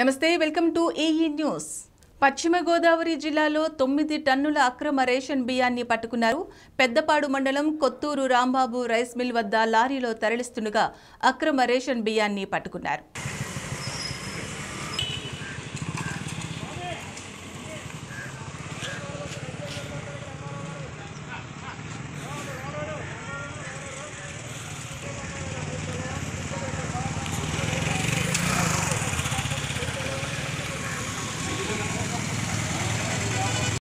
నమస్తే welcome to AE news పశ్చిమ గోదావరి జిల్లాలో తొమ్మిది టన్నుల అక్రమ రేషన్ బియ్యాన్ని పట్టుకున్నారు పెద్దపాడు మండలం కొత్తూరు రాంబాబు రైస్ మిల్ వద్ద లారీలో తరలిస్తుండగా అక్రమ రేషన్ బియ్యాన్ని పట్టుకున్నారు